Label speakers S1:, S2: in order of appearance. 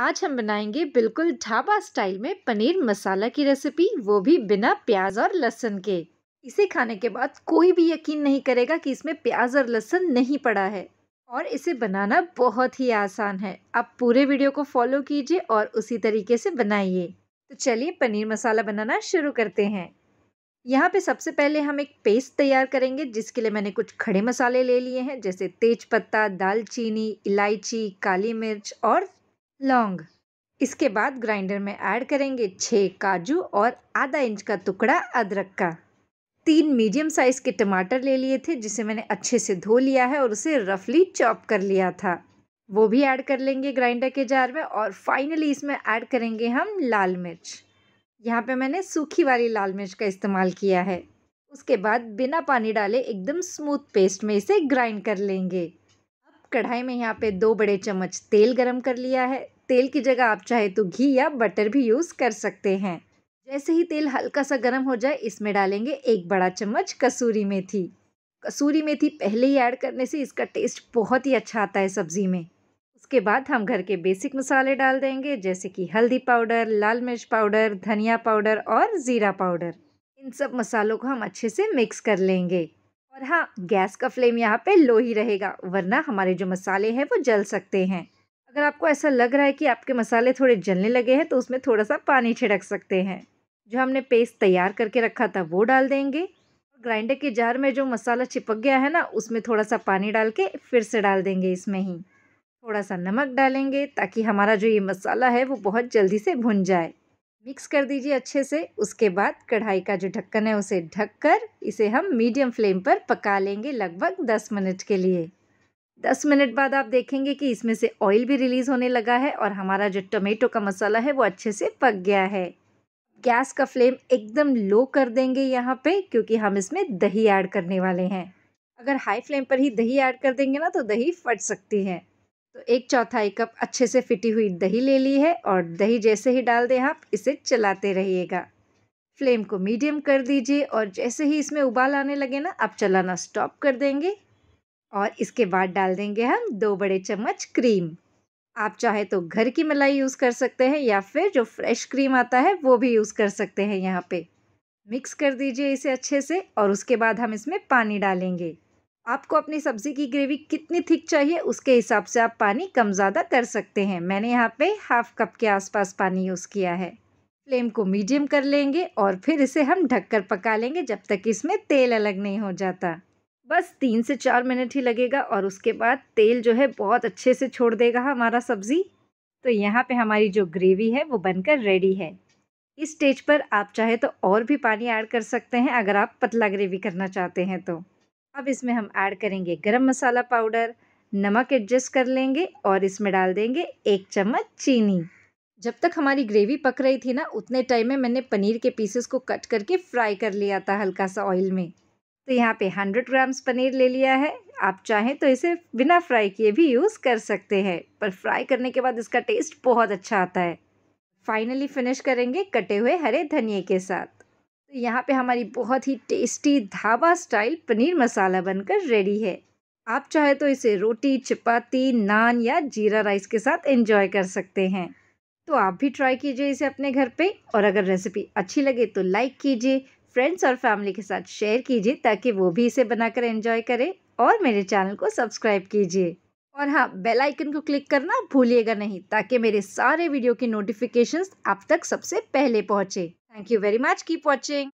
S1: आज हम बनाएंगे बिल्कुल ढाबा स्टाइल में पनीर मसाला की रेसिपी वो भी बिना प्याज और लहसुन के इसे खाने के बाद कोई भी यकीन नहीं करेगा कि इसमें प्याज और लहसुन नहीं पड़ा है और इसे बनाना बहुत ही आसान है आप पूरे वीडियो को फॉलो कीजिए और उसी तरीके से बनाइए तो चलिए पनीर मसाला बनाना शुरू करते हैं यहाँ पे सबसे पहले हम एक पेस्ट तैयार करेंगे जिसके लिए मैंने कुछ खड़े मसाले ले लिए हैं जैसे तेज पत्ता दालचीनी इलायची काली मिर्च और लौंग इसके बाद ग्राइंडर में ऐड करेंगे छः काजू और आधा इंच का टुकड़ा अदरक का तीन मीडियम साइज़ के टमाटर ले लिए थे जिसे मैंने अच्छे से धो लिया है और उसे रफली चॉप कर लिया था वो भी ऐड कर लेंगे ग्राइंडर के जार में और फाइनली इसमें ऐड करेंगे हम लाल मिर्च यहाँ पे मैंने सूखी वाली लाल मिर्च का इस्तेमाल किया है उसके बाद बिना पानी डाले एकदम स्मूथ पेस्ट में इसे ग्राइंड कर लेंगे अब कढ़ाई में यहाँ पे दो बड़े चम्मच तेल गरम कर लिया है तेल की जगह आप चाहे तो घी या बटर भी यूज़ कर सकते हैं जैसे ही तेल हल्का सा गर्म हो जाए इसमें डालेंगे एक बड़ा चम्मच कसूरी मेथी कसूरी मेथी पहले ही ऐड करने से इसका टेस्ट बहुत ही अच्छा आता है सब्ज़ी में उसके बाद हम घर के बेसिक मसाले डाल देंगे जैसे कि हल्दी पाउडर लाल मिर्च पाउडर धनिया पाउडर और ज़ीरा पाउडर इन सब मसालों को हम अच्छे से मिक्स कर लेंगे और हाँ गैस का फ्लेम यहाँ पे लो ही रहेगा वरना हमारे जो मसाले हैं वो जल सकते हैं अगर आपको ऐसा लग रहा है कि आपके मसाले थोड़े जलने लगे हैं तो उसमें थोड़ा सा पानी छिड़क सकते हैं जो हमने पेस्ट तैयार करके रखा था वो डाल देंगे ग्राइंडर के जार में जो मसाला चिपक गया है ना उसमें थोड़ा सा पानी डाल के फिर से डाल देंगे इसमें ही थोड़ा सा नमक डालेंगे ताकि हमारा जो ये मसाला है वो बहुत जल्दी से भुन जाए मिक्स कर दीजिए अच्छे से उसके बाद कढ़ाई का जो ढक्कन है उसे ढक कर इसे हम मीडियम फ्लेम पर पका लेंगे लगभग दस मिनट के लिए दस मिनट बाद आप देखेंगे कि इसमें से ऑयल भी रिलीज़ होने लगा है और हमारा जो टमेटो का मसाला है वो अच्छे से पक गया है गैस का फ्लेम एकदम लो कर देंगे यहाँ पे क्योंकि हम इसमें दही ऐड करने वाले हैं अगर हाई फ्लेम पर ही दही ऐड कर देंगे ना तो दही फट सकती है तो एक चौथाई कप अच्छे से फिटी हुई दही ले ली है और दही जैसे ही डाल दें आप इसे चलाते रहिएगा फ्लेम को मीडियम कर दीजिए और जैसे ही इसमें उबाल आने लगे ना आप चलाना स्टॉप कर देंगे और इसके बाद डाल देंगे हम दो बड़े चम्मच क्रीम आप चाहे तो घर की मलाई यूज़ कर सकते हैं या फिर जो फ्रेश क्रीम आता है वो भी यूज़ कर सकते हैं यहाँ पे मिक्स कर दीजिए इसे अच्छे से और उसके बाद हम इसमें पानी डालेंगे आपको अपनी सब्ज़ी की ग्रेवी कितनी थिक चाहिए उसके हिसाब से आप पानी कम ज़्यादा कर सकते हैं मैंने यहाँ पे हाफ़ कप के आसपास पानी यूज़ किया है फ्लेम को मीडियम कर लेंगे और फिर इसे हम ढककर पका लेंगे जब तक इसमें तेल अलग नहीं हो जाता बस तीन से चार मिनट ही लगेगा और उसके बाद तेल जो है बहुत अच्छे से छोड़ देगा हमारा सब्ज़ी तो यहाँ पे हमारी जो ग्रेवी है वो बनकर रेडी है इस स्टेज पर आप चाहे तो और भी पानी ऐड कर सकते हैं अगर आप पतला ग्रेवी करना चाहते हैं तो अब इसमें हम ऐड करेंगे गरम मसाला पाउडर नमक एडजस्ट कर लेंगे और इसमें डाल देंगे एक चम्मच चीनी जब तक हमारी ग्रेवी पक रही थी ना उतने टाइम में मैंने पनीर के पीसेस को कट करके फ्राई कर लिया था हल्का सा ऑयल में तो यहाँ पे 100 ग्राम्स पनीर ले लिया है आप चाहें तो इसे बिना फ्राई किए भी यूज़ कर सकते हैं पर फ्राई करने के बाद इसका टेस्ट बहुत अच्छा आता है फाइनली फिनिश करेंगे कटे हुए हरे धनिए के साथ तो यहाँ पे हमारी बहुत ही टेस्टी धाबा स्टाइल पनीर मसाला बनकर रेडी है आप चाहे तो इसे रोटी चपाती नान या जीरा राइस के साथ इंजॉय कर सकते हैं तो आप भी ट्राई कीजिए इसे अपने घर पे और अगर रेसिपी अच्छी लगे तो लाइक कीजिए फ्रेंड्स और फैमिली के साथ शेयर कीजिए ताकि वो भी इसे बनाकर एंजॉय करें और मेरे चैनल को सब्सक्राइब कीजिए और हाँ बेल आइकन को क्लिक करना भूलिएगा नहीं ताकि मेरे सारे वीडियो की नोटिफिकेशंस आप तक सबसे पहले पहुँचे thank you very much keep watching